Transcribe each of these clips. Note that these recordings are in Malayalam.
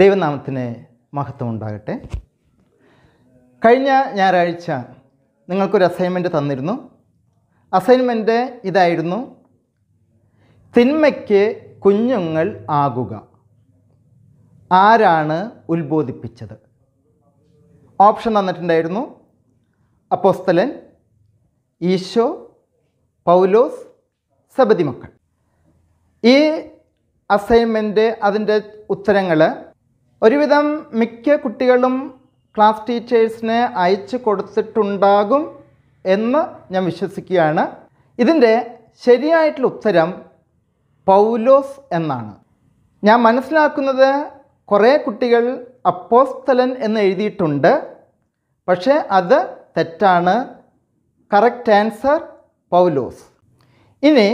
ദൈവനാമത്തിന് മഹത്വം ഉണ്ടാകട്ടെ കഴിഞ്ഞ ഞായറാഴ്ച നിങ്ങൾക്കൊരു അസൈൻമെൻറ്റ് തന്നിരുന്നു അസൈൻമെൻറ്റ് ഇതായിരുന്നു തിന്മയ്ക്ക് കുഞ്ഞുങ്ങൾ ആകുക ആരാണ് ഉത്ബോധിപ്പിച്ചത് ഓപ്ഷൻ തന്നിട്ടുണ്ടായിരുന്നു അപ്പോസ്തലൻ ഈശോ പൗലോസ് സബതി മക്കൾ ഈ അസൈൻമെൻറ്റ് അതിൻ്റെ ഉത്തരങ്ങൾ ഒരുവിധം മിക്ക കുട്ടികളും ക്ലാസ് ടീച്ചേഴ്സിന് അയച്ചു കൊടുത്തിട്ടുണ്ടാകും എന്ന് ഞാൻ വിശ്വസിക്കുകയാണ് ഇതിൻ്റെ ശരിയായിട്ടുള്ള ഉത്തരം പൗലോസ് എന്നാണ് ഞാൻ മനസ്സിലാക്കുന്നത് കുറേ കുട്ടികൾ അപ്പോസ്തലൻ എന്ന് എഴുതിയിട്ടുണ്ട് പക്ഷേ അത് തെറ്റാണ് കറക്റ്റ് ആൻസർ പൗലോസ് ഇനി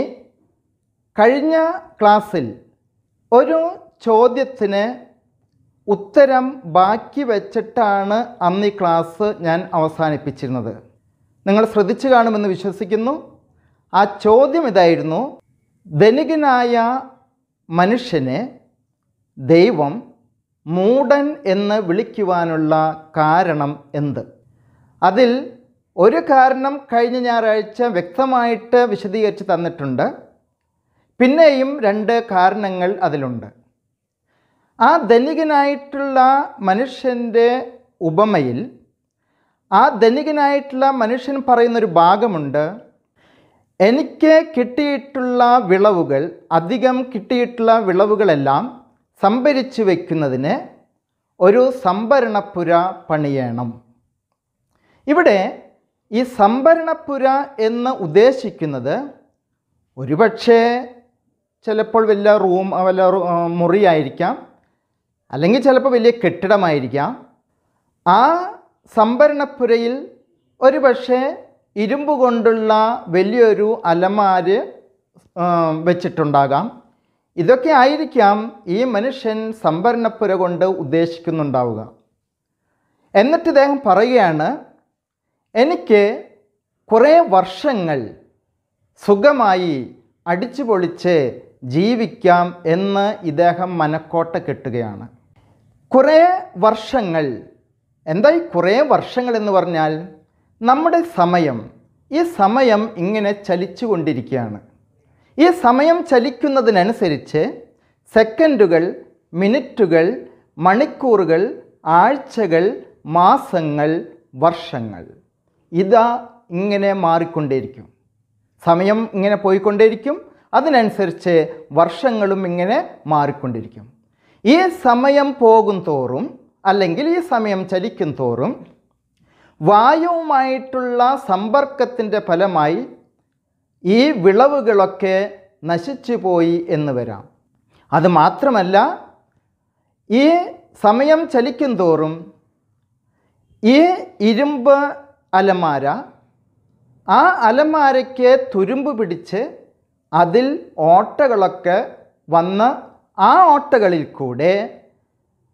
കഴിഞ്ഞ ക്ലാസ്സിൽ ഒരു ചോദ്യത്തിന് ഉത്തരം ബാക്കി വെച്ചിട്ടാണ് അന്ന് ഈ ക്ലാസ് ഞാൻ അവസാനിപ്പിച്ചിരുന്നത് നിങ്ങൾ ശ്രദ്ധിച്ചു കാണുമെന്ന് വിശ്വസിക്കുന്നു ആ ചോദ്യം ഇതായിരുന്നു ധനികനായ മനുഷ്യനെ ദൈവം മൂടൻ എന്ന് വിളിക്കുവാനുള്ള കാരണം എന്ത് അതിൽ ഒരു കാരണം കഴിഞ്ഞ ഞായറാഴ്ച വ്യക്തമായിട്ട് വിശദീകരിച്ച് തന്നിട്ടുണ്ട് പിന്നെയും രണ്ട് കാരണങ്ങൾ അതിലുണ്ട് ആ ധനികനായിട്ടുള്ള മനുഷ്യൻ്റെ ഉപമയിൽ ആ ധനികനായിട്ടുള്ള മനുഷ്യൻ പറയുന്നൊരു ഭാഗമുണ്ട് എനിക്ക് കിട്ടിയിട്ടുള്ള വിളവുകൾ അധികം കിട്ടിയിട്ടുള്ള വിളവുകളെല്ലാം സംഭരിച്ചു വയ്ക്കുന്നതിന് ഒരു സംഭരണപ്പുര പണിയണം ഇവിടെ ഈ സംഭരണപ്പുര എന്ന് ഉദ്ദേശിക്കുന്നത് ഒരുപക്ഷേ ചിലപ്പോൾ വലിയ റൂം വല്ല മുറിയായിരിക്കാം അല്ലെങ്കിൽ ചിലപ്പോൾ വലിയ കെട്ടിടമായിരിക്കാം ആ സംഭരണപ്പുരയിൽ ഒരു പക്ഷേ ഇരുമ്പ് കൊണ്ടുള്ള വലിയൊരു അലമാർ വെച്ചിട്ടുണ്ടാകാം ഇതൊക്കെ ആയിരിക്കാം ഈ മനുഷ്യൻ സംഭരണപ്പുര കൊണ്ട് ഉദ്ദേശിക്കുന്നുണ്ടാവുക എന്നിട്ട് ഇദ്ദേഹം പറയുകയാണ് എനിക്ക് കുറേ വർഷങ്ങൾ സുഖമായി അടിച്ചുപൊളിച്ച് പൊളിച്ച് ജീവിക്കാം എന്ന് ഇദ്ദേഹം മനക്കോട്ട കെട്ടുകയാണ് കുറേ വർഷങ്ങൾ എന്തായി കുറേ വർഷങ്ങൾ എന്ന് പറഞ്ഞാൽ നമ്മുടെ സമയം ഈ സമയം ഇങ്ങനെ ചലിച്ചു കൊണ്ടിരിക്കുകയാണ് ഈ സമയം ചലിക്കുന്നതിനനുസരിച്ച് സെക്കൻഡുകൾ മിനിറ്റുകൾ മണിക്കൂറുകൾ ആഴ്ചകൾ മാസങ്ങൾ വർഷങ്ങൾ ഇതാ ഇങ്ങനെ മാറിക്കൊണ്ടേയിരിക്കും സമയം ഇങ്ങനെ പോയിക്കൊണ്ടേയിരിക്കും അതിനനുസരിച്ച് വർഷങ്ങളും ഇങ്ങനെ മാറിക്കൊണ്ടിരിക്കും ഈ സമയം പോകും തോറും അല്ലെങ്കിൽ ഈ സമയം ചലിക്കും തോറും വായുവുമായിട്ടുള്ള സമ്പർക്കത്തിൻ്റെ ഫലമായി ഈ വിളവുകളൊക്കെ നശിച്ചു പോയി എന്ന് വരാം അത് മാത്രമല്ല ഈ സമയം ചലിക്കും തോറും ഈ ഇരുമ്പ് അലമാര ആ അലമാരയ്ക്ക് തുരുമ്പ് പിടിച്ച് അതിൽ ഓട്ടകളൊക്കെ വന്ന് ആ ഓട്ടകളിൽ കൂടെ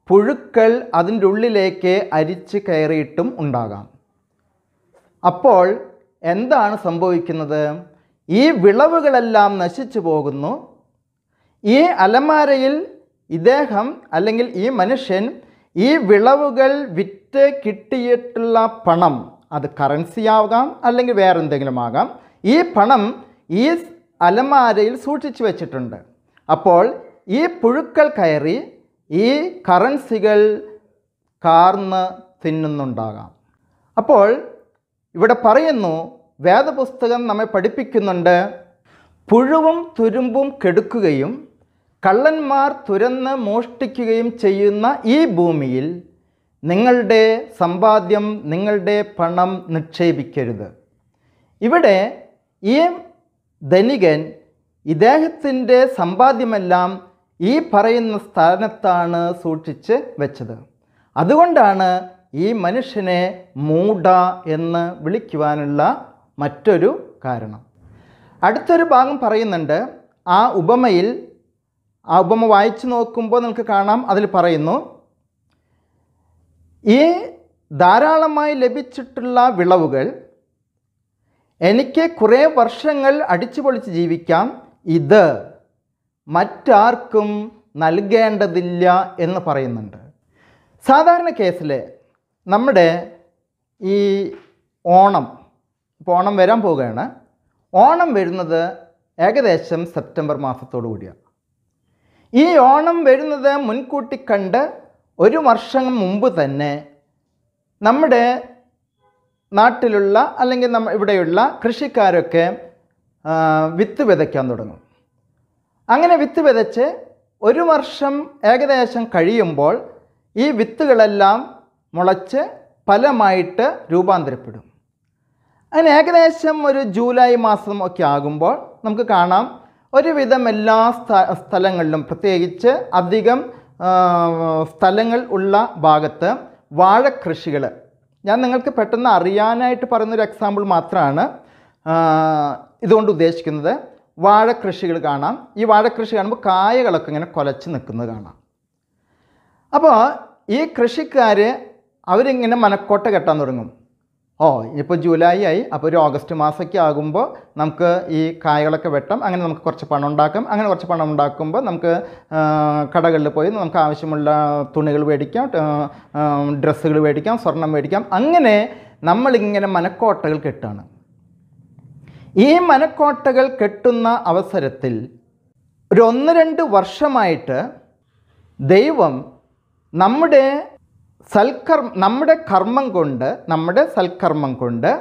പുഴുക്കൾ അതിൻ്റെ ഉള്ളിലേക്ക് അരിച്ച് കയറിയിട്ടും ഉണ്ടാകാം അപ്പോൾ എന്താണ് സംഭവിക്കുന്നത് ഈ വിളവുകളെല്ലാം നശിച്ചു പോകുന്നു ഈ അലമാരയിൽ ഇദ്ദേഹം അല്ലെങ്കിൽ ഈ മനുഷ്യൻ ഈ വിളവുകൾ വിറ്റ് കിട്ടിയിട്ടുള്ള പണം അത് കറൻസി ആകാം അല്ലെങ്കിൽ വേറെന്തെങ്കിലും ആകാം ഈ പണം ഈ അലമാരയിൽ സൂക്ഷിച്ചു വച്ചിട്ടുണ്ട് അപ്പോൾ ഈ പുഴുക്കൾ കയറി ഈ കറൻസികൾ കാർന്ന് തിന്നുന്നുണ്ടാകാം അപ്പോൾ ഇവിടെ പറയുന്നു വേദപുസ്തകം നമ്മെ പഠിപ്പിക്കുന്നുണ്ട് പുഴുവും തുരുമ്പും കെടുക്കുകയും കള്ളന്മാർ തുരന്ന് മോഷ്ടിക്കുകയും ചെയ്യുന്ന ഈ ഭൂമിയിൽ നിങ്ങളുടെ സമ്പാദ്യം നിങ്ങളുടെ പണം നിക്ഷേപിക്കരുത് ഇവിടെ ഈ ധനികൻ ഇദ്ദേഹത്തിൻ്റെ സമ്പാദ്യമെല്ലാം ഈ പറയുന്ന സ്ഥാനത്താണ് സൂക്ഷിച്ച് വെച്ചത് അതുകൊണ്ടാണ് ഈ മനുഷ്യനെ മൂട എന്ന് വിളിക്കുവാനുള്ള മറ്റൊരു കാരണം അടുത്തൊരു ഭാഗം പറയുന്നുണ്ട് ആ ഉപമയിൽ ആ ഉപമ വായിച്ചു നോക്കുമ്പോൾ നിങ്ങൾക്ക് കാണാം അതിൽ പറയുന്നു ഈ ധാരാളമായി ലഭിച്ചിട്ടുള്ള വിളവുകൾ എനിക്ക് കുറേ വർഷങ്ങൾ അടിച്ചുപൊളിച്ച് ജീവിക്കാം ഇത് മറ്റാർക്കും നൽകേണ്ടതില്ല എന്ന് പറയുന്നുണ്ട് സാധാരണ കേസിൽ നമ്മുടെ ഈ ഓണം ഇപ്പോൾ ഓണം വരാൻ പോവുകയാണ് ഓണം വരുന്നത് ഏകദേശം സെപ്റ്റംബർ മാസത്തോടു കൂടിയാണ് ഈ ഓണം വരുന്നത് മുൻകൂട്ടി കണ്ട് ഒരു വർഷം മുമ്പ് തന്നെ നമ്മുടെ നാട്ടിലുള്ള അല്ലെങ്കിൽ നമ്മ ഇവിടെയുള്ള കൃഷിക്കാരൊക്കെ വിത്ത് വിതയ്ക്കാൻ തുടങ്ങും അങ്ങനെ വിത്ത് വിതച്ച് ഒരു വർഷം ഏകദേശം കഴിയുമ്പോൾ ഈ വിത്തുകളെല്ലാം മുളച്ച് ഫലമായിട്ട് രൂപാന്തരപ്പെടും അങ്ങനെ ഏകദേശം ഒരു ജൂലൈ മാസം ഒക്കെ ആകുമ്പോൾ നമുക്ക് കാണാം ഒരുവിധം എല്ലാ സ്ഥലങ്ങളിലും പ്രത്യേകിച്ച് അധികം സ്ഥലങ്ങൾ ഉള്ള ഭാഗത്ത് വാഴക്കൃഷികൾ ഞാൻ നിങ്ങൾക്ക് പെട്ടെന്ന് അറിയാനായിട്ട് പറയുന്നൊരു എക്സാമ്പിൾ മാത്രമാണ് ഇതുകൊണ്ട് ഉദ്ദേശിക്കുന്നത് വാഴക്കൃഷികൾ കാണാം ഈ വാഴക്കൃഷി കാണുമ്പോൾ കായകളൊക്കെ ഇങ്ങനെ കൊലച്ച് നിൽക്കുന്നത് കാണാം അപ്പോൾ ഈ കൃഷിക്കാർ അവരിങ്ങനെ മനക്കോട്ട കെട്ടാൻ തുടങ്ങും ഓ ഇനിയിപ്പോൾ ജൂലൈ ആയി അപ്പോൾ ഒരു ഓഗസ്റ്റ് മാസമൊക്കെ ആകുമ്പോൾ നമുക്ക് ഈ കായകളൊക്കെ വെട്ടാം അങ്ങനെ നമുക്ക് കുറച്ച് പണം ഉണ്ടാക്കാം അങ്ങനെ കുറച്ച് പണം ഉണ്ടാക്കുമ്പോൾ നമുക്ക് കടകളിൽ പോയി നമുക്ക് ആവശ്യമുള്ള തുണികൾ മേടിക്കാം ഡ്രസ്സുകൾ മേടിക്കാം സ്വർണം മേടിക്കാം അങ്ങനെ നമ്മളിങ്ങനെ മനക്കോട്ടകൾ കെട്ടാണ് ഈ മനക്കോട്ടകൾ കെട്ടുന്ന അവസരത്തിൽ ഒരു ഒന്ന് രണ്ട് വർഷമായിട്ട് ദൈവം നമ്മുടെ സൽക്കർമ്മ നമ്മുടെ കർമ്മം കൊണ്ട് നമ്മുടെ സൽക്കർമ്മം കൊണ്ട്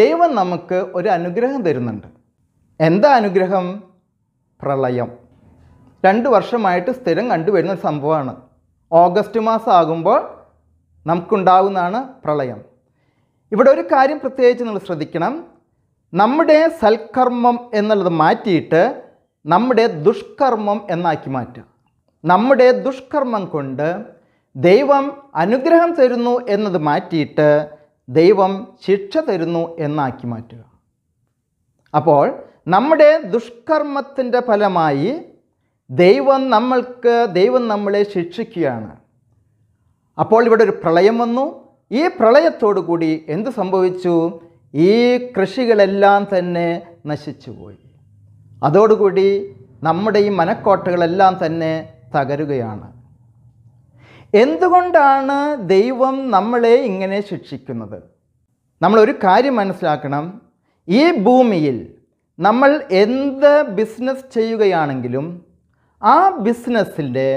ദൈവം നമുക്ക് ഒരു അനുഗ്രഹം തരുന്നുണ്ട് എന്താ അനുഗ്രഹം പ്രളയം രണ്ട് വർഷമായിട്ട് സ്ഥിരം കണ്ടുവരുന്ന ഒരു സംഭവമാണ് ഓഗസ്റ്റ് മാസം ആകുമ്പോൾ നമുക്കുണ്ടാകുന്നതാണ് പ്രളയം ഇവിടെ ഒരു കാര്യം പ്രത്യേകിച്ച് നിങ്ങൾ ശ്രദ്ധിക്കണം നമ്മുടെ സൽക്കർമ്മം എന്നുള്ളത് മാറ്റിയിട്ട് നമ്മുടെ ദുഷ്കർമ്മം എന്നാക്കി മാറ്റുക നമ്മുടെ ദുഷ്കർമ്മം കൊണ്ട് ദൈവം അനുഗ്രഹം തരുന്നു എന്നത് മാറ്റിയിട്ട് ദൈവം ശിക്ഷ തരുന്നു എന്നാക്കി മാറ്റുക അപ്പോൾ നമ്മുടെ ദുഷ്കർമ്മത്തിൻ്റെ ഫലമായി ദൈവം നമ്മൾക്ക് ദൈവം നമ്മളെ ശിക്ഷിക്കുകയാണ് അപ്പോൾ ഇവിടെ ഒരു പ്രളയം വന്നു ഈ പ്രളയത്തോടു കൂടി എന്ത് സംഭവിച്ചു ഈ കൃഷികളെല്ലാം തന്നെ നശിച്ചുപോയി അതോടുകൂടി നമ്മുടെ ഈ മനക്കോട്ടകളെല്ലാം തന്നെ തകരുകയാണ് എന്തുകൊണ്ടാണ് ദൈവം നമ്മളെ ഇങ്ങനെ ശിക്ഷിക്കുന്നത് നമ്മളൊരു കാര്യം മനസ്സിലാക്കണം ഈ ഭൂമിയിൽ നമ്മൾ എന്ത് ബിസിനസ് ചെയ്യുകയാണെങ്കിലും ആ ബിസിനസ്സിൻ്റെ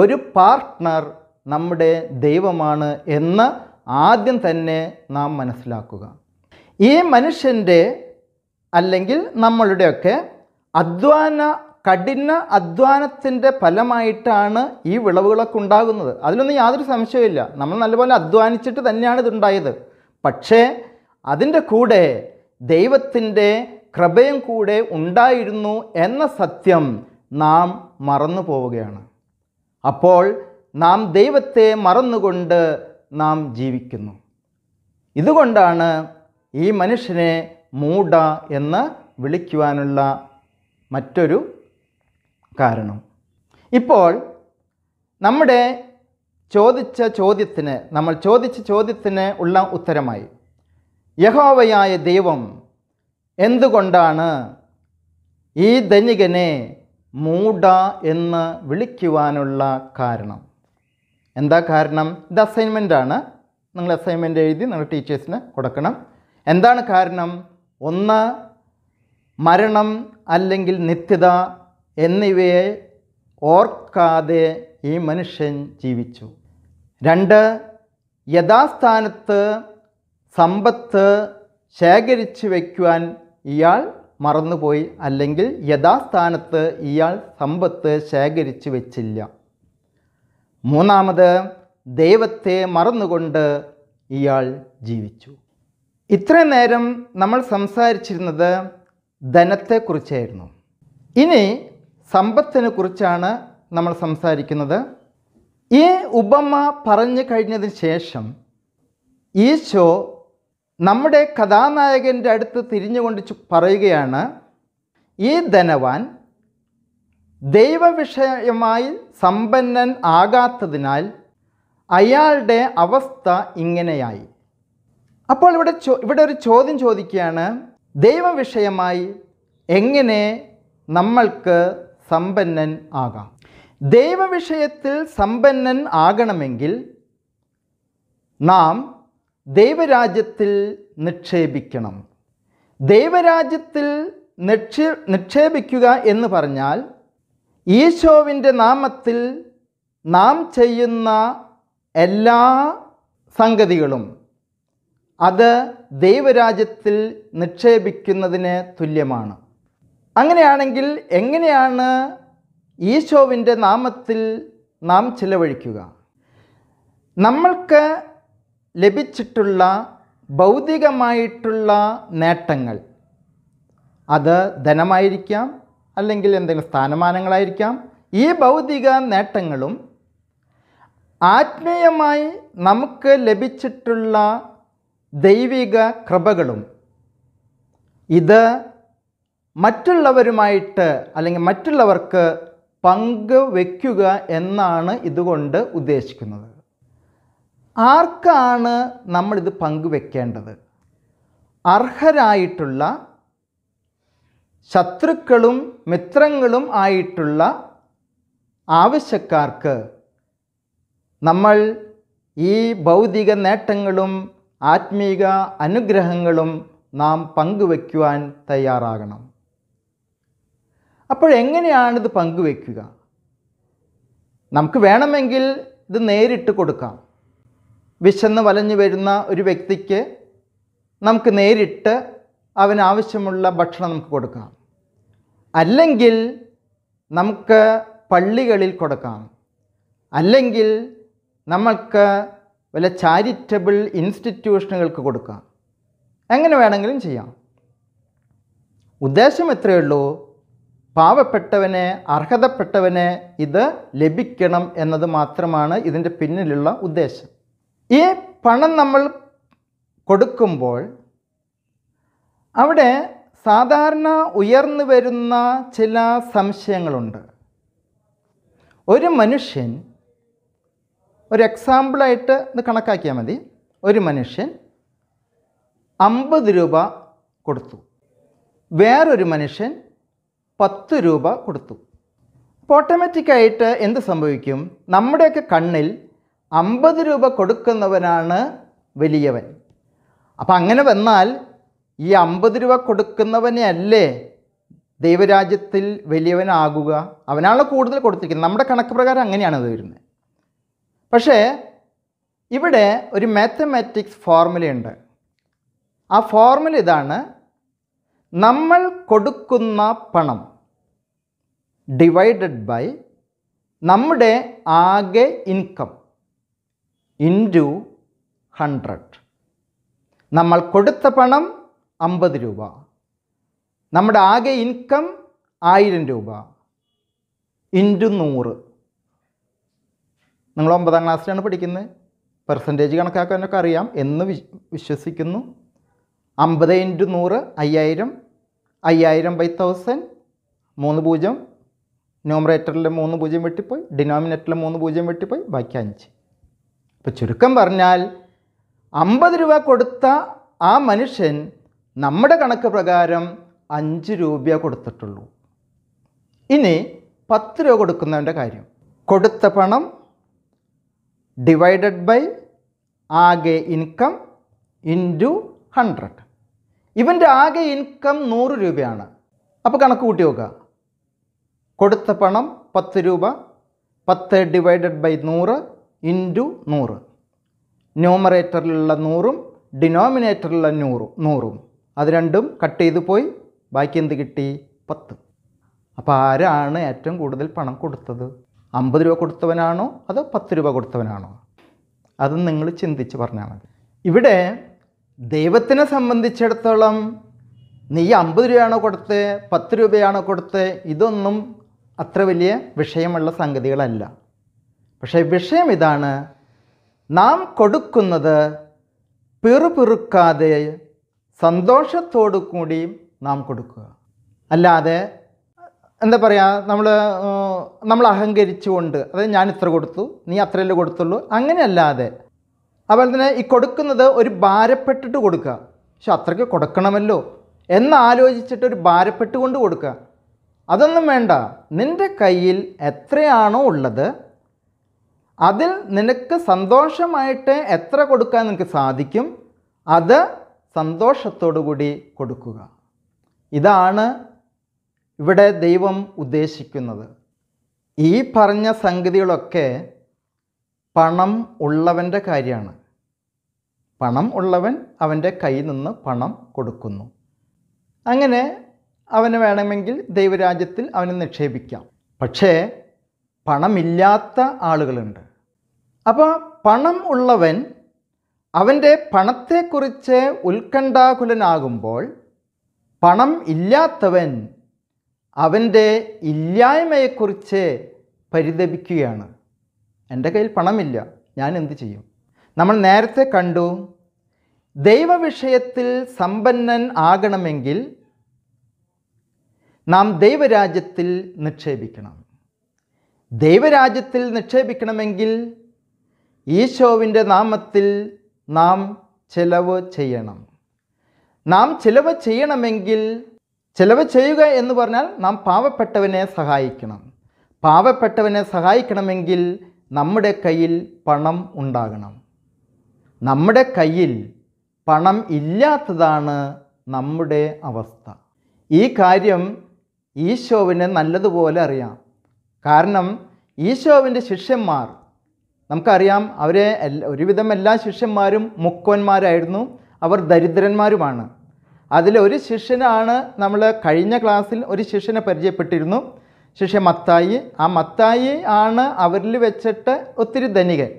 ഒരു പാർട്ട്ണർ നമ്മുടെ ദൈവമാണ് എന്ന് ആദ്യം തന്നെ നാം മനസ്സിലാക്കുക ഈ മനുഷ്യൻ്റെ അല്ലെങ്കിൽ നമ്മളുടെയൊക്കെ അധ്വാന കഠിന അധ്വാനത്തിൻ്റെ ഫലമായിട്ടാണ് ഈ വിളവുകളൊക്കെ ഉണ്ടാകുന്നത് അതിലൊന്നും യാതൊരു സംശയമില്ല നമ്മൾ നല്ലപോലെ അധ്വാനിച്ചിട്ട് തന്നെയാണ് ഇതുണ്ടായത് പക്ഷേ അതിൻ്റെ കൂടെ ദൈവത്തിൻ്റെ കൃപയും കൂടെ ഉണ്ടായിരുന്നു എന്ന സത്യം നാം മറന്നു പോവുകയാണ് അപ്പോൾ നാം ദൈവത്തെ മറന്നുകൊണ്ട് നാം ജീവിക്കുന്നു ഇതുകൊണ്ടാണ് ഈ മനുഷ്യനെ മൂട എന്ന് വിളിക്കുവാനുള്ള മറ്റൊരു കാരണം ഇപ്പോൾ നമ്മുടെ ചോദിച്ച ചോദ്യത്തിന് നമ്മൾ ചോദിച്ച ചോദ്യത്തിന് ഉള്ള ഉത്തരമായി യഹോവയായ ദൈവം എന്തുകൊണ്ടാണ് ഈ ധനികനെ മൂട എന്ന് വിളിക്കുവാനുള്ള കാരണം എന്താ കാരണം ഇത് അസൈൻമെൻറ്റാണ് നിങ്ങൾ അസൈൻമെൻ്റ് എഴുതി നിങ്ങൾ ടീച്ചേഴ്സിന് കൊടുക്കണം എന്താണ് കാരണം ഒന്ന് മരണം അല്ലെങ്കിൽ നിത്യത എന്നിവയെ ഓർക്കാതെ ഈ മനുഷ്യൻ ജീവിച്ചു രണ്ട് യഥാസ്ഥാനത്ത് സമ്പത്ത് ശേഖരിച്ച് വയ്ക്കുവാൻ ഇയാൾ മറന്നുപോയി അല്ലെങ്കിൽ യഥാസ്ഥാനത്ത് ഇയാൾ സമ്പത്ത് ശേഖരിച്ച് വെച്ചില്ല മൂന്നാമത് ദൈവത്തെ മറന്നുകൊണ്ട് ഇയാൾ ജീവിച്ചു ഇത്രയും നേരം നമ്മൾ സംസാരിച്ചിരുന്നത് ധനത്തെക്കുറിച്ചായിരുന്നു ഇനി സമ്പത്തിനെ കുറിച്ചാണ് നമ്മൾ സംസാരിക്കുന്നത് ഈ ഉപമ പറഞ്ഞു കഴിഞ്ഞതിന് ശേഷം ഈശോ നമ്മുടെ കഥാനായകൻ്റെ അടുത്ത് തിരിഞ്ഞുകൊണ്ട് പറയുകയാണ് ഈ ധനവാൻ ദൈവവിഷയമായി സമ്പന്നൻ ആകാത്തതിനാൽ അയാളുടെ അവസ്ഥ ഇങ്ങനെയായി അപ്പോൾ ഇവിടെ ചോ ഇവിടെ ഒരു ചോദ്യം ചോദിക്കുകയാണ് ദൈവവിഷയമായി എങ്ങനെ നമ്മൾക്ക് സമ്പന്നൻ ആകാം ദൈവവിഷയത്തിൽ സമ്പന്നൻ ആകണമെങ്കിൽ നാം ദൈവരാജ്യത്തിൽ നിക്ഷേപിക്കണം ദൈവരാജ്യത്തിൽ നിക്ഷേ നിക്ഷേപിക്കുക എന്ന് പറഞ്ഞാൽ ഈശോവിൻ്റെ നാമത്തിൽ നാം ചെയ്യുന്ന എല്ലാ സംഗതികളും അത് ദൈവരാജ്യത്തിൽ നിക്ഷേപിക്കുന്നതിന് തുല്യമാണ് അങ്ങനെയാണെങ്കിൽ എങ്ങനെയാണ് ഈശോവിൻ്റെ നാമത്തിൽ നാം ചിലവഴിക്കുക നമ്മൾക്ക് ലഭിച്ചിട്ടുള്ള ഭൗതികമായിട്ടുള്ള നേട്ടങ്ങൾ അത് ധനമായിരിക്കാം അല്ലെങ്കിൽ എന്തെങ്കിലും സ്ഥാനമാനങ്ങളായിരിക്കാം ഈ ഭൗതിക നേട്ടങ്ങളും ആത്മീയമായി നമുക്ക് ലഭിച്ചിട്ടുള്ള ദൈവിക കൃപകളും ഇത് മറ്റുള്ളവരുമായിട്ട് അല്ലെങ്കിൽ മറ്റുള്ളവർക്ക് പങ്കുവെക്കുക എന്നാണ് ഇതുകൊണ്ട് ഉദ്ദേശിക്കുന്നത് ആർക്കാണ് നമ്മളിത് പങ്കുവെക്കേണ്ടത് അർഹരായിട്ടുള്ള ശത്രുക്കളും മിത്രങ്ങളും ആയിട്ടുള്ള ആവശ്യക്കാർക്ക് നമ്മൾ ഈ ഭൗതിക നേട്ടങ്ങളും ആത്മീക അനുഗ്രഹങ്ങളും നാം പങ്കുവയ്ക്കുവാൻ തയ്യാറാകണം അപ്പോഴെങ്ങനെയാണിത് പങ്കുവെക്കുക നമുക്ക് വേണമെങ്കിൽ ഇത് നേരിട്ട് കൊടുക്കാം വിശന്ന് വലഞ്ഞു വരുന്ന ഒരു വ്യക്തിക്ക് നമുക്ക് നേരിട്ട് അവന് ആവശ്യമുള്ള ഭക്ഷണം നമുക്ക് കൊടുക്കാം അല്ലെങ്കിൽ നമുക്ക് പള്ളികളിൽ കൊടുക്കാം അല്ലെങ്കിൽ നമ്മൾക്ക് വല്ല ചാരിറ്റബിൾ ഇൻസ്റ്റിറ്റ്യൂഷനുകൾക്ക് കൊടുക്കാം എങ്ങനെ വേണമെങ്കിലും ചെയ്യാം ഉദ്ദേശം എത്രയുള്ളൂ പാവപ്പെട്ടവന് അർഹതപ്പെട്ടവന് ഇത് ലഭിക്കണം എന്നത് മാത്രമാണ് ഇതിൻ്റെ പിന്നിലുള്ള ഉദ്ദേശം ഈ പണം നമ്മൾ കൊടുക്കുമ്പോൾ അവിടെ സാധാരണ ഉയർന്നു വരുന്ന ചില സംശയങ്ങളുണ്ട് ഒരു മനുഷ്യൻ ഒരു എക്സാമ്പിളായിട്ട് ഇത് കണക്കാക്കിയാൽ മതി ഒരു മനുഷ്യൻ അമ്പത് രൂപ കൊടുത്തു വേറൊരു മനുഷ്യൻ പത്ത് രൂപ കൊടുത്തു അപ്പോൾ ഓട്ടോമാറ്റിക്കായിട്ട് എന്ത് സംഭവിക്കും നമ്മുടെയൊക്കെ കണ്ണിൽ അമ്പത് രൂപ കൊടുക്കുന്നവനാണ് വലിയവൻ അപ്പം അങ്ങനെ വന്നാൽ ഈ അമ്പത് രൂപ കൊടുക്കുന്നവനെ അല്ലേ ദൈവരാജ്യത്തിൽ വലിയവനാകുക അവനാണ് കൂടുതൽ കൊടുത്തിരിക്കുന്നത് നമ്മുടെ കണക്ക് പ്രകാരം അങ്ങനെയാണ് അത് വരുന്നത് പക്ഷേ ഇവിടെ ഒരു മാത്തമാറ്റിക്സ് ഫോർമുലയുണ്ട് ആ ഫോർമുല ഇതാണ് നമ്മൾ കൊടുക്കുന്ന പണം ഡിവൈഡഡ് ബൈ നമ്മുടെ ആകെ ഇൻകം ടു ഹൺഡ്രഡ് നമ്മൾ കൊടുത്ത പണം അമ്പത് രൂപ നമ്മുടെ ആകെ ഇൻകം ആയിരം രൂപ ടു നൂറ് നിങ്ങൾ ഒമ്പതാം ക്ലാസ്സിലാണ് പഠിക്കുന്നത് പെർസെൻറ്റേജ് കണക്കാക്കാനൊക്കെ അറിയാം എന്ന് വിശ്വസിക്കുന്നു അമ്പത് ഇൻറ്റു നൂറ് അയ്യായിരം അയ്യായിരം ബൈ തൗസൻഡ് മൂന്ന് പൂജ്യം ന്യൂമറേറ്ററിൽ മൂന്ന് പൂജ്യം വെട്ടിപ്പോയി ഡിനോമിനേറ്ററിൽ മൂന്ന് പൂജ്യം വെട്ടിപ്പോയി ബാക്കി അഞ്ച് അപ്പോൾ ചുരുക്കം പറഞ്ഞാൽ അമ്പത് രൂപ കൊടുത്ത ആ മനുഷ്യൻ നമ്മുടെ കണക്ക് പ്രകാരം അഞ്ച് രൂപ കൊടുത്തിട്ടുള്ളൂ ഇനി പത്ത് രൂപ കൊടുക്കുന്നവൻ്റെ കാര്യം കൊടുത്ത പണം ഡിവൈഡഡ് ബൈ ആകെ ഇൻകം ഇൻറ്റു ഹൺഡ്രഡ് ഇവൻ്റെ ആകെ ഇൻകം നൂറ് രൂപയാണ് അപ്പോൾ കണക്ക് കൂട്ടി നോക്കുക കൊടുത്ത പണം പത്ത് രൂപ പത്ത് ഡിവൈഡഡ് ബൈ നൂറ് ഇൻറ്റു നൂറ് ന്യൂമറേറ്ററിലുള്ള നൂറും ഡിനോമിനേറ്ററിലുള്ള നൂറും നൂറും അത് രണ്ടും കട്ട് ചെയ്ത് പോയി ബാക്കി എന്ത് കിട്ടി പത്ത് അപ്പോൾ ആരാണ് ഏറ്റവും കൂടുതൽ പണം കൊടുത്തത് അമ്പത് രൂപ കൊടുത്തവനാണോ അതോ പത്ത് രൂപ കൊടുത്തവനാണോ അത് നിങ്ങൾ ചിന്തിച്ച് പറഞ്ഞാൽ മതി ഇവിടെ ദൈവത്തിനെ സംബന്ധിച്ചിടത്തോളം നീ അമ്പത് രൂപയാണോ കൊടുത്ത് പത്ത് രൂപയാണോ കൊടുത്ത് ഇതൊന്നും അത്ര വലിയ വിഷയമുള്ള സംഗതികളല്ല പക്ഷേ വിഷയം ഇതാണ് നാം കൊടുക്കുന്നത് പിറുപിറുക്കാതെ സന്തോഷത്തോടു കൂടി നാം കൊടുക്കുക അല്ലാതെ എന്താ പറയുക നമ്മൾ നമ്മൾ അഹങ്കരിച്ചുകൊണ്ട് അതായത് ഞാൻ ഇത്ര കൊടുത്തു നീ അത്രയല്ലേ കൊടുത്തുള്ളൂ അങ്ങനെയല്ലാതെ അതുപോലെ തന്നെ ഈ കൊടുക്കുന്നത് ഒരു ഭാരപ്പെട്ടിട്ട് കൊടുക്കുക പക്ഷെ അത്രയ്ക്ക് കൊടുക്കണമല്ലോ എന്നാലോചിച്ചിട്ട് ഒരു ഭാരപ്പെട്ട് കൊണ്ട് കൊടുക്കുക അതൊന്നും വേണ്ട നിൻ്റെ കയ്യിൽ എത്രയാണോ ഉള്ളത് അതിൽ നിനക്ക് സന്തോഷമായിട്ട് എത്ര കൊടുക്കാൻ നിനക്ക് സാധിക്കും അത് കൂടി കൊടുക്കുക ഇതാണ് ഇവിടെ ദൈവം ഉദ്ദേശിക്കുന്നത് ഈ പറഞ്ഞ സംഗതികളൊക്കെ പണം ഉള്ളവൻ്റെ കാര്യമാണ് പണം ഉള്ളവൻ അവൻ്റെ കയ്യിൽ നിന്ന് പണം കൊടുക്കുന്നു അങ്ങനെ അവന് വേണമെങ്കിൽ ദൈവരാജ്യത്തിൽ അവന് നിക്ഷേപിക്കാം പക്ഷേ പണമില്ലാത്ത ആളുകളുണ്ട് അപ്പോൾ പണം ഉള്ളവൻ അവൻ്റെ പണത്തെക്കുറിച്ച് ഉത്കണ്ഠാകുലനാകുമ്പോൾ പണം ഇല്ലാത്തവൻ അവൻ്റെ ഇല്ലായ്മയെക്കുറിച്ച് പരിതപിക്കുകയാണ് എൻ്റെ കയ്യിൽ പണമില്ല ഞാൻ എന്ത് ചെയ്യും നമ്മൾ നേരത്തെ കണ്ടു ദൈവവിഷയത്തിൽ സമ്പന്നൻ ആകണമെങ്കിൽ നാം ദൈവരാജ്യത്തിൽ നിക്ഷേപിക്കണം ദൈവരാജ്യത്തിൽ നിക്ഷേപിക്കണമെങ്കിൽ ഈശോവിൻ്റെ നാമത്തിൽ നാം ചിലവ് ചെയ്യണം നാം ചിലവ് ചെയ്യണമെങ്കിൽ ചിലവ് ചെയ്യുക എന്ന് പറഞ്ഞാൽ നാം പാവപ്പെട്ടവനെ സഹായിക്കണം പാവപ്പെട്ടവനെ സഹായിക്കണമെങ്കിൽ നമ്മുടെ കയ്യിൽ പണം ഉണ്ടാകണം നമ്മുടെ കയ്യിൽ പണം ഇല്ലാത്തതാണ് നമ്മുടെ അവസ്ഥ ഈ കാര്യം ഈശോവിന് നല്ലതുപോലെ അറിയാം കാരണം ഈശോവിൻ്റെ ശിഷ്യന്മാർ നമുക്കറിയാം അവരെ ഒരുവിധം എല്ലാ ശിഷ്യന്മാരും മുക്കോന്മാരായിരുന്നു അവർ ദരിദ്രന്മാരുമാണ് അതിലൊരു ശിഷ്യനാണ് നമ്മൾ കഴിഞ്ഞ ക്ലാസ്സിൽ ഒരു ശിഷ്യനെ പരിചയപ്പെട്ടിരുന്നു ശിഷ്യ മത്തായി ആ മത്തായി ആണ് അവരിൽ വെച്ചിട്ട് ഒത്തിരി ധനികൻ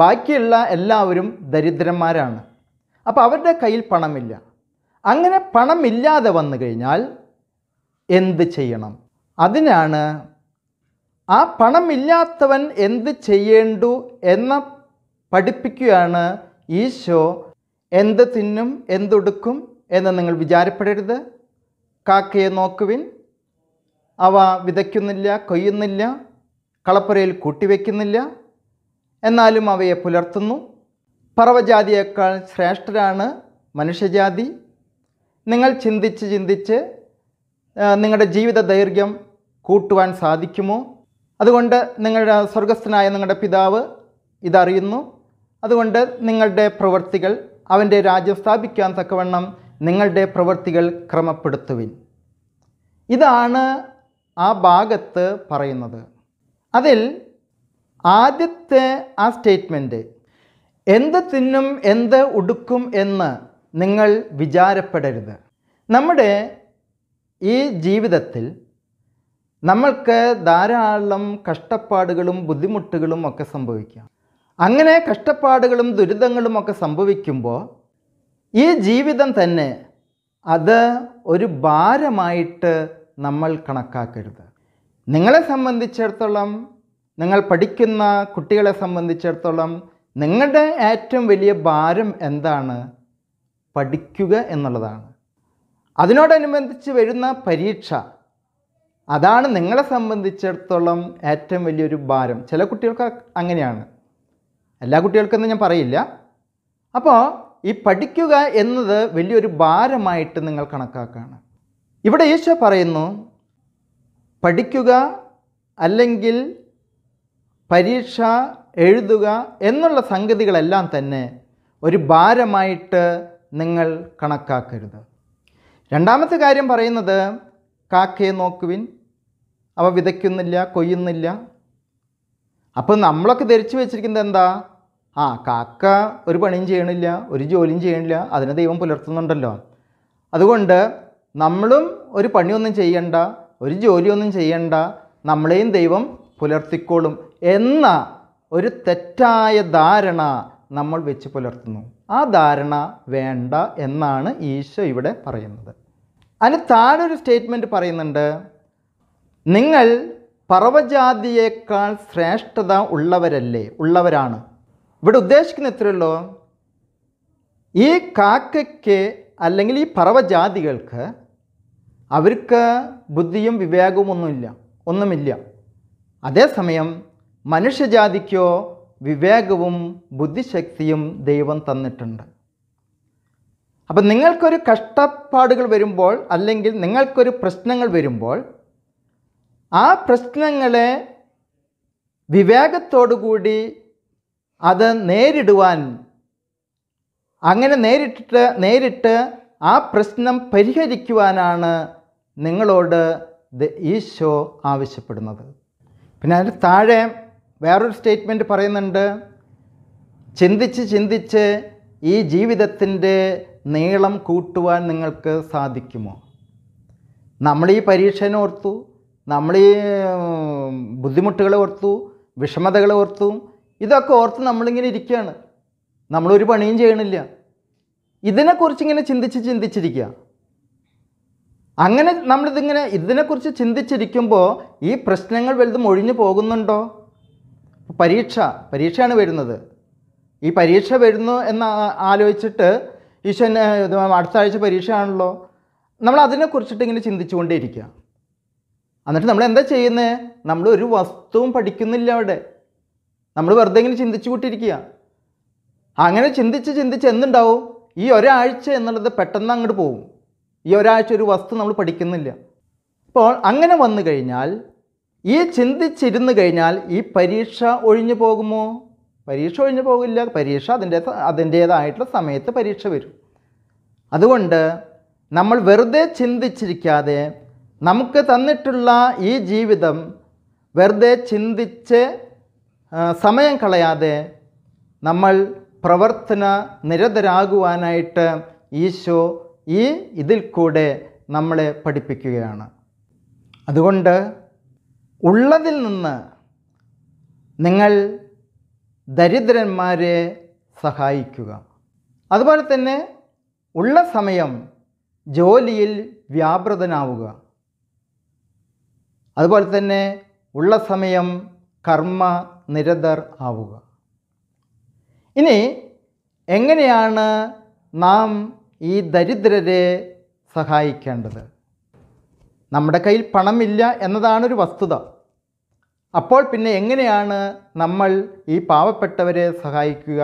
ബാക്കിയുള്ള എല്ലാവരും ദരിദ്രന്മാരാണ് അപ്പോൾ അവരുടെ കയ്യിൽ പണമില്ല അങ്ങനെ പണമില്ലാതെ വന്നു കഴിഞ്ഞാൽ എന്ത് ചെയ്യണം അതിനാണ് ആ പണമില്ലാത്തവൻ എന്ത് ചെയ്യേണ്ടു എന്ന പഠിപ്പിക്കുകയാണ് ഈശോ എന്ത് തിന്നും എന്തൊടുക്കും എന്ന് നിങ്ങൾ വിചാരപ്പെടരുത് കാക്കയെ നോക്കുവിൻ അവ വിതയ്ക്കുന്നില്ല കൊയ്യുന്നില്ല കളപ്പുരയിൽ കൂട്ടിവെക്കുന്നില്ല എന്നാലും അവയെ പുലർത്തുന്നു പർവ്വജാതിയേക്കാൾ ശ്രേഷ്ഠരാണ് മനുഷ്യജാതി നിങ്ങൾ ചിന്തിച്ച് ചിന്തിച്ച് നിങ്ങളുടെ ജീവിത ദൈർഘ്യം കൂട്ടുവാൻ സാധിക്കുമോ അതുകൊണ്ട് നിങ്ങളുടെ സ്വർഗസ്ഥനായ നിങ്ങളുടെ പിതാവ് ഇതറിയുന്നു അതുകൊണ്ട് നിങ്ങളുടെ പ്രവൃത്തികൾ അവൻ്റെ രാജ്യം സ്ഥാപിക്കാൻ തക്കവണ്ണം നിങ്ങളുടെ പ്രവൃത്തികൾ ക്രമപ്പെടുത്തുവിൻ ഇതാണ് ആ ഭാഗത്ത് പറയുന്നത് അതിൽ ആദ്യത്തെ ആ സ്റ്റേറ്റ്മെൻറ്റ് എന്ത് തിന്നും എന്ത് ഉടുക്കും എന്ന് നിങ്ങൾ വിചാരപ്പെടരുത് നമ്മുടെ ഈ ജീവിതത്തിൽ നമ്മൾക്ക് ധാരാളം കഷ്ടപ്പാടുകളും ബുദ്ധിമുട്ടുകളും ഒക്കെ സംഭവിക്കാം അങ്ങനെ കഷ്ടപ്പാടുകളും ദുരിതങ്ങളും ഒക്കെ സംഭവിക്കുമ്പോൾ ഈ ജീവിതം തന്നെ അത് ഒരു ഭാരമായിട്ട് നമ്മൾ കണക്കാക്കരുത് നിങ്ങളെ സംബന്ധിച്ചിടത്തോളം നിങ്ങൾ പഠിക്കുന്ന കുട്ടികളെ സംബന്ധിച്ചിടത്തോളം നിങ്ങളുടെ ഏറ്റവും വലിയ ഭാരം എന്താണ് പഠിക്കുക എന്നുള്ളതാണ് അതിനോടനുബന്ധിച്ച് വരുന്ന പരീക്ഷ അതാണ് നിങ്ങളെ സംബന്ധിച്ചിടത്തോളം ഏറ്റവും വലിയൊരു ഭാരം ചില കുട്ടികൾക്ക് അങ്ങനെയാണ് എല്ലാ കുട്ടികൾക്കൊന്നും ഞാൻ പറയില്ല അപ്പോൾ ഈ പഠിക്കുക എന്നത് വലിയൊരു ഭാരമായിട്ട് നിങ്ങൾ കണക്കാക്കുകയാണ് ഇവിടെ ഈശോ പറയുന്നു പഠിക്കുക അല്ലെങ്കിൽ പരീക്ഷ എഴുതുക എന്നുള്ള സംഗതികളെല്ലാം തന്നെ ഒരു ഭാരമായിട്ട് നിങ്ങൾ കണക്കാക്കരുത് രണ്ടാമത്തെ കാര്യം പറയുന്നത് കാക്കയെ നോക്കുവിൻ അവ വിതയ്ക്കുന്നില്ല കൊയ്യുന്നില്ല അപ്പോൾ നമ്മളൊക്കെ ധരിച്ചു വെച്ചിരിക്കുന്നത് എന്താ ആ കാക്ക ഒരു പണിയും ചെയ്യണില്ല ഒരു ജോലിയും ചെയ്യണില്ല അതിനെ ദൈവം പുലർത്തുന്നുണ്ടല്ലോ അതുകൊണ്ട് നമ്മളും ഒരു പണിയൊന്നും ചെയ്യണ്ട ഒരു ജോലിയൊന്നും ചെയ്യണ്ട നമ്മളെയും ദൈവം പുലർത്തിക്കോളും എന്ന ഒരു തെറ്റായ ധാരണ നമ്മൾ വെച്ച് പുലർത്തുന്നു ആ ധാരണ വേണ്ട എന്നാണ് ഈശോ ഇവിടെ പറയുന്നത് അതിന് താഴൊരു സ്റ്റേറ്റ്മെൻറ്റ് പറയുന്നുണ്ട് നിങ്ങൾ പർവ്വജാതിയേക്കാൾ ശ്രേഷ്ഠത ഉള്ളവരല്ലേ ഉള്ളവരാണ് ഇവിടെ ഉദ്ദേശിക്കുന്ന ഇത്രയുള്ളൂ ഈ കാക്കയ്ക്ക് അല്ലെങ്കിൽ ഈ പർവ്വജാതികൾക്ക് അവർക്ക് ബുദ്ധിയും വിവേകവും ഒന്നുമില്ല ഒന്നുമില്ല അതേസമയം മനുഷ്യജാതിക്കോ വിവേകവും ബുദ്ധിശക്തിയും ദൈവം തന്നിട്ടുണ്ട് അപ്പം നിങ്ങൾക്കൊരു കഷ്ടപ്പാടുകൾ വരുമ്പോൾ അല്ലെങ്കിൽ നിങ്ങൾക്കൊരു പ്രശ്നങ്ങൾ വരുമ്പോൾ ആ പ്രശ്നങ്ങളെ വിവേകത്തോടുകൂടി അത് നേരിടുവാൻ അങ്ങനെ നേരിട്ടിട്ട് നേരിട്ട് ആ പ്രശ്നം പരിഹരിക്കുവാനാണ് നിങ്ങളോട് ഈശോ ആവശ്യപ്പെടുന്നത് പിന്നെ അതിന് താഴെ വേറൊരു സ്റ്റേറ്റ്മെൻറ്റ് പറയുന്നുണ്ട് ചിന്തിച്ച് ചിന്തിച്ച് ഈ ജീവിതത്തിൻ്റെ നീളം കൂട്ടുവാൻ നിങ്ങൾക്ക് സാധിക്കുമോ നമ്മൾ ഈ പരീക്ഷനെ ഓർത്തു നമ്മൾ ഈ ബുദ്ധിമുട്ടുകളെ ഓർത്തു വിഷമതകളെ ഓർത്തു ഇതൊക്കെ ഓർത്ത് നമ്മളിങ്ങനെ ഇരിക്കുകയാണ് നമ്മളൊരു പണിയും ചെയ്യണില്ല ഇതിനെക്കുറിച്ച് ഇങ്ങനെ ചിന്തിച്ച് ചിന്തിച്ചിരിക്കുക അങ്ങനെ നമ്മളിതിങ്ങനെ ഇതിനെക്കുറിച്ച് ചിന്തിച്ചിരിക്കുമ്പോൾ ഈ പ്രശ്നങ്ങൾ വലുതും ഒഴിഞ്ഞു പോകുന്നുണ്ടോ പരീക്ഷ പരീക്ഷയാണ് വരുന്നത് ഈ പരീക്ഷ വരുന്നു എന്ന് ആലോചിച്ചിട്ട് ഈശ്വൻ അടുത്ത ആഴ്ച പരീക്ഷയാണല്ലോ നമ്മൾ അതിനെക്കുറിച്ചിട്ട് ഇങ്ങനെ ചിന്തിച്ചുകൊണ്ടേയിരിക്കുക എന്നിട്ട് നമ്മൾ എന്താ ചെയ്യുന്നത് നമ്മൾ ഒരു വസ്തുവും പഠിക്കുന്നില്ല അവിടെ നമ്മൾ വെറുതെ ഇങ്ങനെ ചിന്തിച്ചു കൂട്ടിയിരിക്കുക അങ്ങനെ ചിന്തിച്ച് ചിന്തിച്ച് എന്തുണ്ടാവും ഈ ഒരാഴ്ച എന്നുള്ളത് പെട്ടെന്ന് അങ്ങോട്ട് പോകും ഈ ഒരാഴ്ച ഒരു വസ്തു നമ്മൾ പഠിക്കുന്നില്ല അപ്പോൾ അങ്ങനെ വന്നു കഴിഞ്ഞാൽ ഈ ചിന്തിച്ചിരുന്നു കഴിഞ്ഞാൽ ഈ പരീക്ഷ ഒഴിഞ്ഞു പോകുമോ പരീക്ഷ ഒഴിഞ്ഞു പോകില്ല പരീക്ഷ അതിൻ്റെ അതിൻ്റേതായിട്ടുള്ള സമയത്ത് പരീക്ഷ വരും അതുകൊണ്ട് നമ്മൾ വെറുതെ ചിന്തിച്ചിരിക്കാതെ നമുക്ക് തന്നിട്ടുള്ള ഈ ജീവിതം വെറുതെ ചിന്തിച്ച് സമയം കളയാതെ നമ്മൾ പ്രവർത്തന നിരതരാകുവാനായിട്ട് ഈശോ ഈ ഇതിൽ കൂടെ നമ്മളെ പഠിപ്പിക്കുകയാണ് അതുകൊണ്ട് ഉള്ളതിൽ നിന്ന് നിങ്ങൾ ദരിദ്രന്മാരെ സഹായിക്കുക അതുപോലെ തന്നെ ഉള്ള സമയം ജോലിയിൽ വ്യാപൃതനാവുക അതുപോലെ തന്നെ ഉള്ള സമയം കർമ്മ നിരതർ ആവുക ഇനി എങ്ങനെയാണ് നാം ഈ ദരിദ്രരെ സഹായിക്കേണ്ടത് നമ്മുടെ കയ്യിൽ പണമില്ല എന്നതാണൊരു വസ്തുത അപ്പോൾ പിന്നെ എങ്ങനെയാണ് നമ്മൾ ഈ പാവപ്പെട്ടവരെ സഹായിക്കുക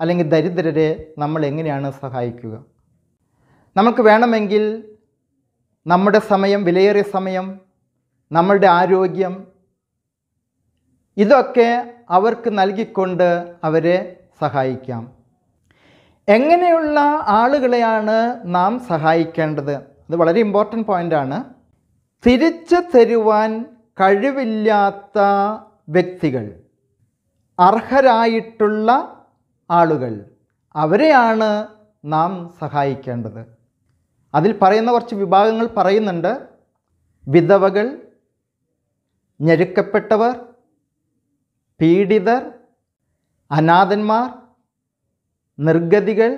അല്ലെങ്കിൽ ദരിദ്രരെ നമ്മൾ എങ്ങനെയാണ് സഹായിക്കുക നമുക്ക് വേണമെങ്കിൽ നമ്മുടെ സമയം വിലയേറിയ സമയം നമ്മളുടെ ആരോഗ്യം ഇതൊക്കെ അവർക്ക് നൽകിക്കൊണ്ട് അവരെ സഹായിക്കാം എങ്ങനെയുള്ള ആളുകളെയാണ് നാം സഹായിക്കേണ്ടത് അത് വളരെ ഇമ്പോർട്ടൻ്റ് പോയിൻ്റാണ് തിരിച്ചു തരുവാൻ കഴിവില്ലാത്ത വ്യക്തികൾ അർഹരായിട്ടുള്ള ആളുകൾ അവരെയാണ് നാം സഹായിക്കേണ്ടത് അതിൽ പറയുന്ന കുറച്ച് വിഭാഗങ്ങൾ പറയുന്നുണ്ട് വിധവകൾ ഞെരുക്കപ്പെട്ടവർ പീഡിതർ അനാഥന്മാർ നിർഗതികൾ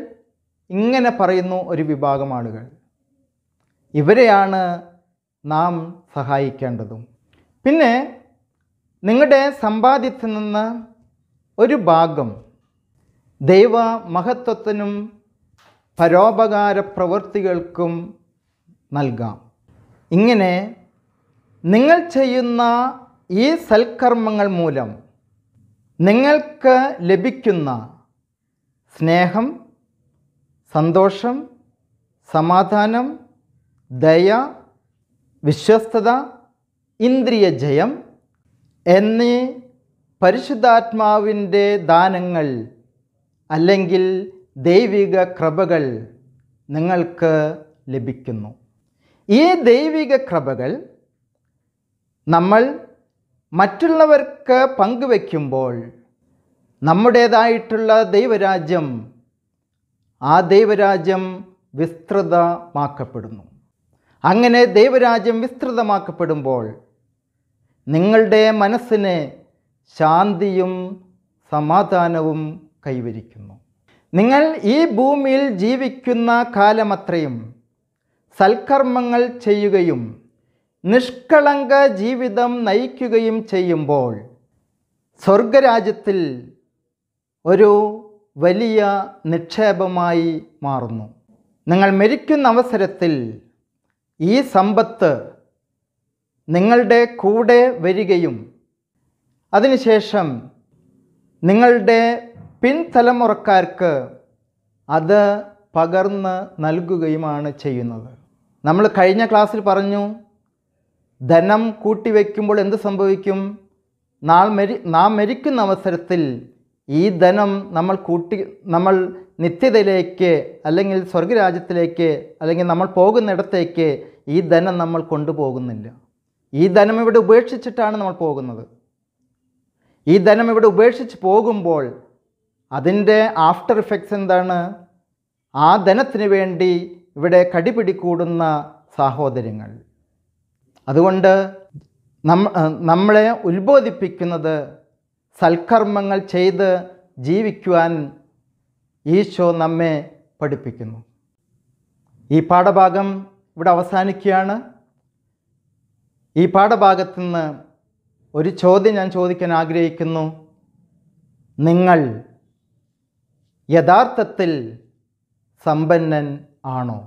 ഇങ്ങനെ പറയുന്നു ഒരു വിഭാഗം ആളുകൾ ഇവരെയാണ് നാം സഹായിക്കേണ്ടതും പിന്നെ നിങ്ങളുടെ സമ്പാദ്യത്തിൽ നിന്ന് ഒരു ഭാഗം ദൈവ മഹത്വത്തിനും പരോപകാര പ്രവൃത്തികൾക്കും നൽകാം ഇങ്ങനെ നിങ്ങൾ ചെയ്യുന്ന ഈ സൽക്കർമ്മങ്ങൾ മൂലം നിങ്ങൾക്ക് ലഭിക്കുന്ന സ്നേഹം സന്തോഷം സമാധാനം ദയ വിശ്വസ്തത ഇന്ദ്രിയ ജയം എന്നീ പരിശുദ്ധാത്മാവിൻ്റെ ദാനങ്ങൾ അല്ലെങ്കിൽ ദൈവിക കൃപകൾ നിങ്ങൾക്ക് ലഭിക്കുന്നു ഈ ദൈവിക കൃപകൾ നമ്മൾ മറ്റുള്ളവർക്ക് പങ്കുവയ്ക്കുമ്പോൾ നമ്മുടേതായിട്ടുള്ള ദൈവരാജ്യം ആ ദൈവരാജ്യം വിസ്തൃതമാക്കപ്പെടുന്നു അങ്ങനെ ദൈവരാജ്യം വിസ്തൃതമാക്കപ്പെടുമ്പോൾ നിങ്ങളുടെ മനസ്സിനെ ശാന്തിയും സമാധാനവും കൈവരിക്കുന്നു നിങ്ങൾ ഈ ഭൂമിയിൽ ജീവിക്കുന്ന കാലമത്രയും സൽക്കർമ്മങ്ങൾ ചെയ്യുകയും നിഷ്കളങ്ക ജീവിതം നയിക്കുകയും ചെയ്യുമ്പോൾ സ്വർഗരാജ്യത്തിൽ ഒരു വലിയ നിക്ഷേപമായി മാറുന്നു നിങ്ങൾ മരിക്കുന്ന അവസരത്തിൽ ഈ സമ്പത്ത് നിങ്ങളുടെ കൂടെ വരികയും അതിനുശേഷം നിങ്ങളുടെ പിൻതലമുറക്കാർക്ക് അത് പകർന്ന് നൽകുകയുമാണ് ചെയ്യുന്നത് നമ്മൾ കഴിഞ്ഞ ക്ലാസ്സിൽ പറഞ്ഞു ധനം കൂട്ടിവെക്കുമ്പോൾ എന്ത് സംഭവിക്കും നാൾ മരി നാം മരിക്കുന്ന അവസരത്തിൽ ഈ ധനം നമ്മൾ കൂട്ടി നമ്മൾ നിത്യതയിലേക്ക് അല്ലെങ്കിൽ സ്വർഗരാജ്യത്തിലേക്ക് അല്ലെങ്കിൽ നമ്മൾ പോകുന്നിടത്തേക്ക് ഈ ധനം നമ്മൾ കൊണ്ടുപോകുന്നില്ല ഈ ധനം ഇവിടെ ഉപേക്ഷിച്ചിട്ടാണ് നമ്മൾ പോകുന്നത് ഈ ധനം ഇവിടെ ഉപേക്ഷിച്ച് പോകുമ്പോൾ അതിൻ്റെ ആഫ്റ്റർ ഇഫക്ട്സ് എന്താണ് ആ ധനത്തിന് വേണ്ടി ഇവിടെ കടിപിടിക്കൂടുന്ന സാഹോദര്യങ്ങൾ അതുകൊണ്ട് നമ്മളെ ഉത്ബോധിപ്പിക്കുന്നത് സൽക്കർമ്മങ്ങൾ ചെയ്ത് ജീവിക്കുവാൻ ഈശോ നമ്മെ പഠിപ്പിക്കുന്നു ഈ പാഠഭാഗം ഇവിടെ അവസാനിക്കുകയാണ് ഈ പാഠഭാഗത്തു നിന്ന് ഒരു ചോദ്യം ഞാൻ ചോദിക്കാൻ ആഗ്രഹിക്കുന്നു നിങ്ങൾ യഥാർത്ഥത്തിൽ സമ്പന്നൻ ആണോ